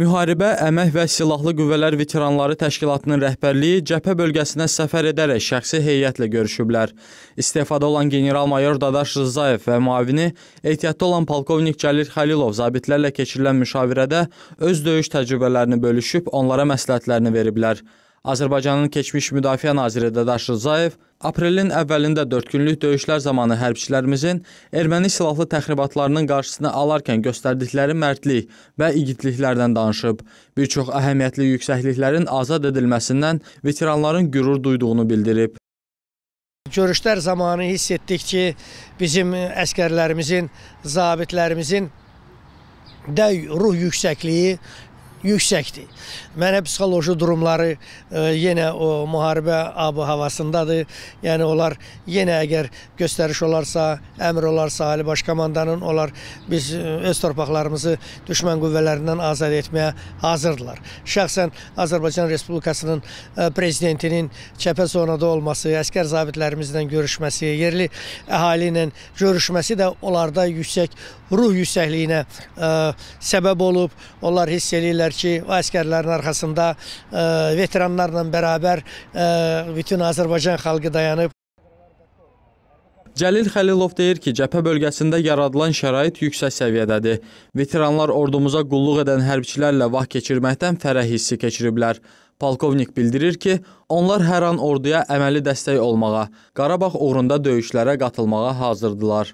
Müharibə, Əmək və Silahlı Qüvvələr Veteranları Təşkilatının rəhbərliyi cəbhə bölgəsinə səfər edərək şəxsi heyətlə görüşüblər. İstefada olan general-mayor Dadaş Rızayev və müavini ehtiyatda olan polkovnik Cəlil Xəlilov zabitlərlə keçirilən müşavirədə öz döyüş təcrübələrini bölüşüb onlara məsləhətlərini veriblər. Azərbaycanın keçmiş müdafiə naziri Dadaş Rzayev aprelin əvvəlində 4 günlük döyüşlər zamanı hərbçilərimizin erməni silahlı təxribatlarının qarşısını alarkən göstərdikləri mərdlik və igidliklərdən danışıb. Bir çox əhəmiyyətli yüksəkliklərin azad edilməsindən veteranların qürur duyduğunu bildirib. Görüşlər zamanı hiss etdik ki, bizim əskərlərimizin, zabitlərimizin də ruh yüksəkliyi yüksəkdir. Mənə psixoloji durumları e, yenə o müharibə abı havasındadır. Yəni onlar yenə əgər göstəriş olarsa, əmr olarsa Ali Baş Komandanın onlar biz e, öz torpaqlarımızı düşmən qüvvələrindən azad etməyə hazırdılar. Şəxsən Azərbaycan Respublikasının e, prezidentinin çəpə zonada olması, əskər zabitlərimizlə görüşməsi, yerli əhali ilə görüşməsi də onlarda yüksək ruh yüksəkliyinə ə, e, səbəb olub. Onlar hiss eləyirlər ki, o əskərlərin arxasında e, veteranlarla bərabər e, bütün Azərbaycan xalqı dayanıb. Cəlil Xəlilov deyir ki, cəbhə bölgəsində yaradılan şərait yüksək səviyyədədir. Veteranlar ordumuza qulluq edən hərbçilərlə vaxt keçirməkdən fərəh hissi keçiriblər. Polkovnik bildirir ki, onlar hər an orduya əməli dəstək olmağa, Qarabağ uğrunda döyüşlərə qatılmağa hazırdılar.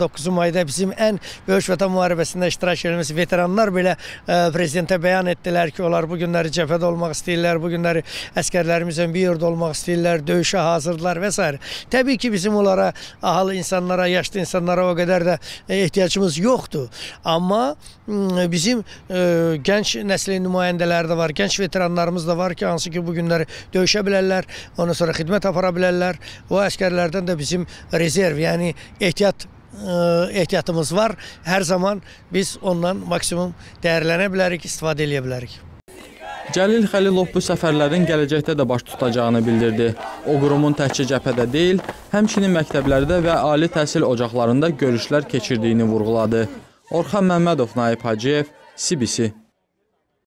9 mayda bizim ən böyük vətən müharibəsində iştirak edilmiş veteranlar belə ə, e, prezidentə bəyan etdilər ki, onlar bu günləri cəbhədə olmaq istəyirlər, bu günləri əskərlərimizlə bir yerdə olmaq istəyirlər, döyüşə hazırdılar və s. Təbii ki, bizim onlara, ahıl insanlara, yaşlı insanlara o qədər də e, ehtiyacımız yoxdur. Amma ə, bizim ə, e, gənc nəslin nümayəndələri də var, gənc veteranlarımız da var ki, hansı ki, bu günləri döyüşə bilərlər, ondan sonra xidmət apara bilərlər. O əskərlərdən də bizim rezerv, yəni ehtiyat E, ehtiyatımız var. Hər zaman biz ondan maksimum dəyərlənə bilərik, istifadə edə bilərik. Cəlil Xəlilov bu səfərlərin gələcəkdə də baş tutacağını bildirdi. O qurumun təkcə cəbhədə deyil, həmçinin məktəblərdə və ali təhsil ocaqlarında görüşlər keçirdiyini vurğuladı. Orxan Məmmədov, Naib Hacıyev, CBC